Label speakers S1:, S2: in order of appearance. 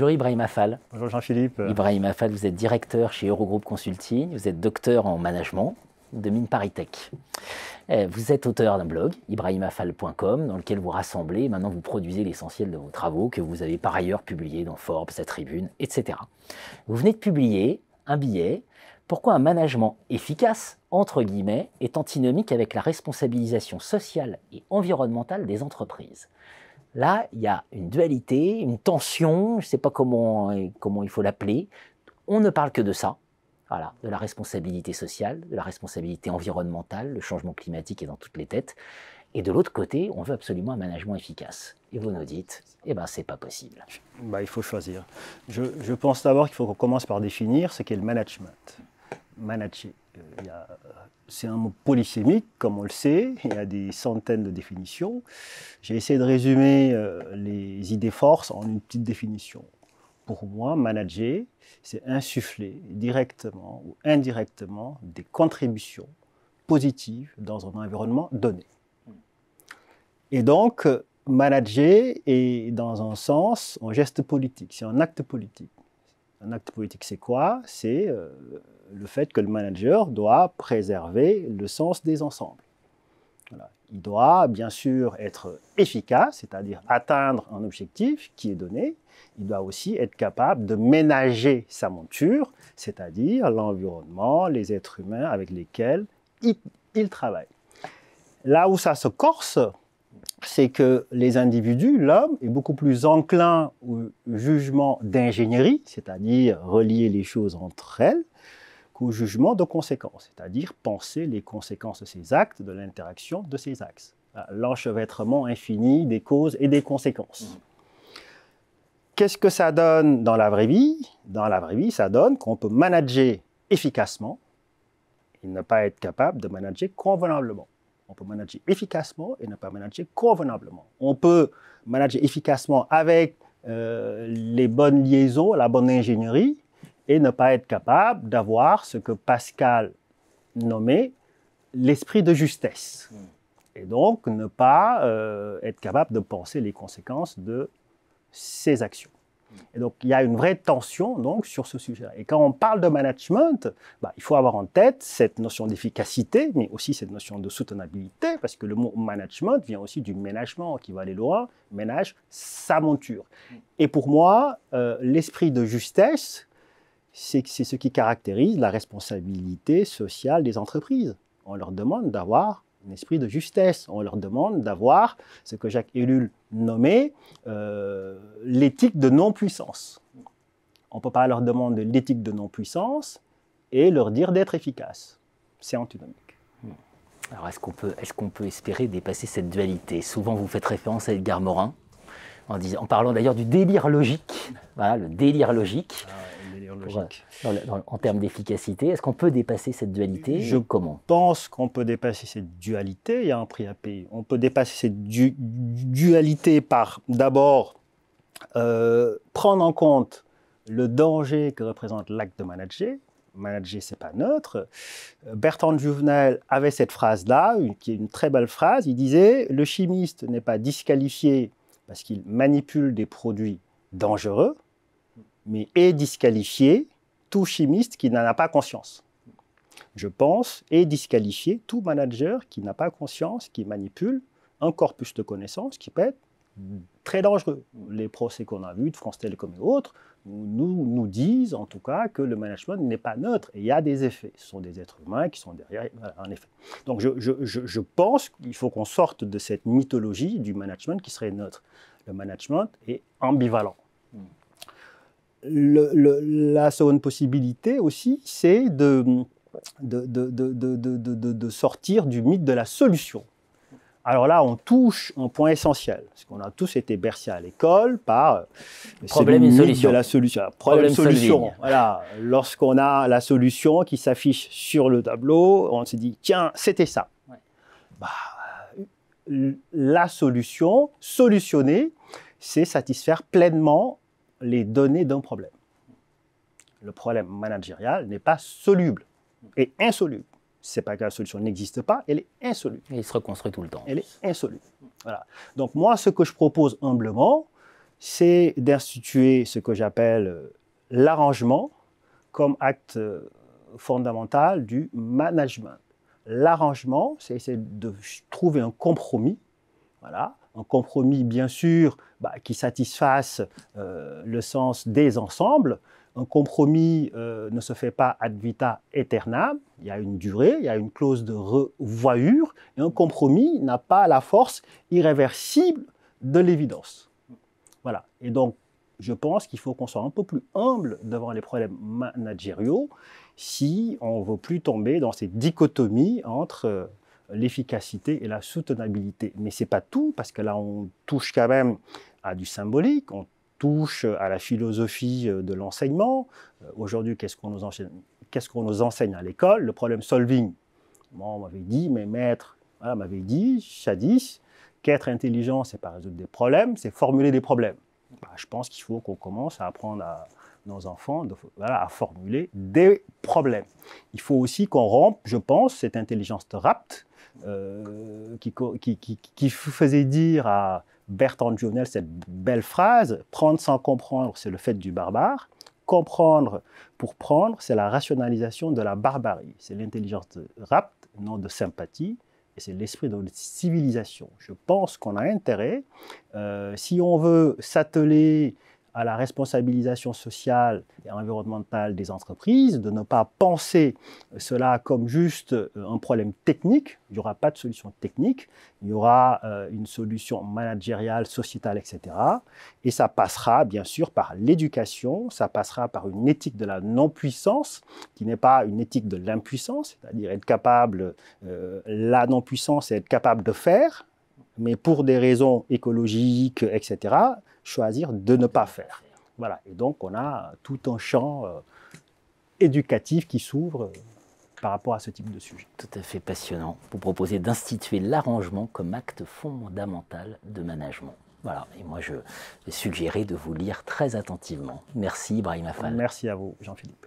S1: Bonjour Ibrahim Affal. Bonjour Jean-Philippe. Ibrahim Affal, vous êtes directeur chez Eurogroup Consulting, vous êtes docteur en management de Mine Paritech. Eh, vous êtes auteur d'un blog, ibrahimafal.com, dans lequel vous rassemblez, maintenant vous produisez l'essentiel de vos travaux que vous avez par ailleurs publiés dans Forbes, sa tribune, etc. Vous venez de publier un billet Pourquoi un management efficace, entre guillemets, est antinomique avec la responsabilisation sociale et environnementale des entreprises Là, il y a une dualité, une tension, je ne sais pas comment, euh, comment il faut l'appeler. On ne parle que de ça, voilà, de la responsabilité sociale, de la responsabilité environnementale, le changement climatique est dans toutes les têtes. Et de l'autre côté, on veut absolument un management efficace. Et vous nous dites, eh ben, c'est pas possible.
S2: Bah, il faut choisir. Je, je pense d'abord qu'il faut qu'on commence par définir ce qu'est le management manager. Euh, euh, c'est un mot polysémique, comme on le sait, il y a des centaines de définitions. J'ai essayé de résumer euh, les idées forces en une petite définition. Pour moi, manager, c'est insuffler directement ou indirectement des contributions positives dans un environnement donné. Et donc, manager est dans un sens un geste politique, c'est un acte politique. Un acte politique, c'est quoi C'est euh, le fait que le manager doit préserver le sens des ensembles. Il doit bien sûr être efficace, c'est-à-dire atteindre un objectif qui est donné. Il doit aussi être capable de ménager sa monture, c'est-à-dire l'environnement, les êtres humains avec lesquels il travaille. Là où ça se corse, c'est que les individus, l'homme, est beaucoup plus enclin au jugement d'ingénierie, c'est-à-dire relier les choses entre elles, qu'au jugement de conséquences, c'est-à-dire penser les conséquences de ses actes, de l'interaction de ses axes. L'enchevêtrement infini des causes et des conséquences. Mmh. Qu'est-ce que ça donne dans la vraie vie Dans la vraie vie, ça donne qu'on peut manager efficacement et ne pas être capable de manager convenablement. On peut manager efficacement et ne pas manager convenablement. On peut manager efficacement avec euh, les bonnes liaisons, la bonne ingénierie, et ne pas être capable d'avoir ce que Pascal nommait l'esprit de justesse. Hmm. Et donc ne pas euh, être capable de penser les conséquences de ses actions. Et donc, il y a une vraie tension donc, sur ce sujet-là. Et quand on parle de management, bah, il faut avoir en tête cette notion d'efficacité, mais aussi cette notion de soutenabilité, parce que le mot management vient aussi du ménagement qui va aller loin, ménage sa monture. Et pour moi, euh, l'esprit de justesse, c'est ce qui caractérise la responsabilité sociale des entreprises. On leur demande d'avoir un esprit de justesse. On leur demande d'avoir ce que Jacques Ellul nommait euh, l'éthique de non-puissance. On ne peut pas leur demander l'éthique de non-puissance et leur dire d'être efficace. C'est antinomique.
S1: Hmm. Alors est-ce qu'on peut, espérer dépasser cette dualité Souvent vous faites référence à Edgar Morin, en, disant, en parlant d'ailleurs du délire logique. Voilà, le délire logique. Ah en termes d'efficacité, est-ce qu'on peut dépasser cette dualité Je pense
S2: qu'on peut dépasser cette dualité. Il y a un prix à payer. On peut dépasser cette dualité par d'abord euh, prendre en compte le danger que représente l'acte de manager. Manager, c'est pas neutre. Euh, Bertrand Juvenel avait cette phrase-là, qui est une très belle phrase. Il disait Le chimiste n'est pas disqualifié parce qu'il manipule des produits dangereux mais est disqualifié tout chimiste qui n'en a pas conscience. Je pense et disqualifié tout manager qui n'a pas conscience, qui manipule un corpus de connaissances qui peut être très dangereux. Les procès qu'on a vus de France Télécom et autres nous, nous disent en tout cas que le management n'est pas neutre et il y a des effets. Ce sont des êtres humains qui sont derrière euh, en effet. Donc je pense qu'il faut qu'on sorte de cette mythologie du management qui serait neutre. Le management est ambivalent. Hmm le, la seconde possibilité aussi, c'est de, de, sortir du mythe de la solution. Alors là, on touche un point essentiel, parce qu'on a tous été bercés à l'école par euh, problème et solution. la solution. problème, solution. Voilà. Lorsqu'on a la solution qui s'affiche sur le tableau, on se dit tiens, c'était ça. Bah, la solution, solutionner, c'est satisfaire pleinement les données d'un problème. Le problème managérial n'est pas soluble et insoluble. C'est pas que la solution n'existe pas, elle est insoluble. Et il se reconstruit tout le temps. Elle est insoluble. Voilà. Donc moi, ce que je propose humblement, c'est d'instituer ce que j'appelle euh, l'arrangement comme acte euh, fondamental du management. L'arrangement, c'est de trouver un compromis, voilà, un compromis, bien sûr, bah, qui satisfasse euh, le sens des ensembles. Un compromis euh, ne se fait pas ad vita aeternam. Il y a une durée, il y a une clause de revoyure. Et un compromis n'a pas la force irréversible de l'évidence. Voilà. Et donc, je pense qu'il faut qu'on soit un peu plus humble devant les problèmes managériaux si on ne veut plus tomber dans ces dichotomies entre euh, l'efficacité et la soutenabilité. Mais ce n'est pas tout, parce que là, on touche quand même à du symbolique, on touche à la philosophie euh, de l'enseignement. Euh, aujourd'hui, qu'est-ce qu'on nous, enseigne, qu'est-ce qu'on nous enseigne à l'école Le problème solving. Moi, on m'avait dit, mes maîtres voilà, m'avaient dit, jadis, qu'être intelligent, n'est pas résoudre des problèmes, c'est formuler des problèmes. Bah, je pense qu'il faut qu'on commence à apprendre à nos enfants à formuler des problèmes. Il faut aussi qu'on rompe, je pense, cette intelligence de euh, qui, qui, faisait dire à Bertrand Jouvenel cette belle phrase Prendre sans comprendre, c'est le fait du barbare. Comprendre pour prendre, c'est la rationalisation de la barbarie. C'est l'intelligence rapte, non de sympathie et c'est l'esprit de civilisation. Je pense qu'on a intérêt, euh, si on veut s'atteler à la responsabilisation sociale et environnementale des entreprises, de ne pas penser cela comme juste euh, un problème technique. Il n'y aura pas de solution technique, il y aura euh, une solution managériale, sociétale, etc. Et ça passera bien sûr par l'éducation, ça passera par une éthique de la non-puissance, qui n'est pas une éthique de l'impuissance, c'est-à-dire être capable, euh, la non-puissance, être capable de faire, mais pour des raisons écologiques, etc., choisir de ne pas faire. Voilà. Et donc, on a tout un champ
S1: euh, éducatif qui s'ouvre euh, par rapport à ce type de sujet. Tout à fait passionnant. Vous proposez d'instituer l'arrangement comme acte fondamental de management. Voilà, et moi je vais suggérer de vous lire très attentivement. Merci Brahima Fan. Merci à vous Jean-Philippe.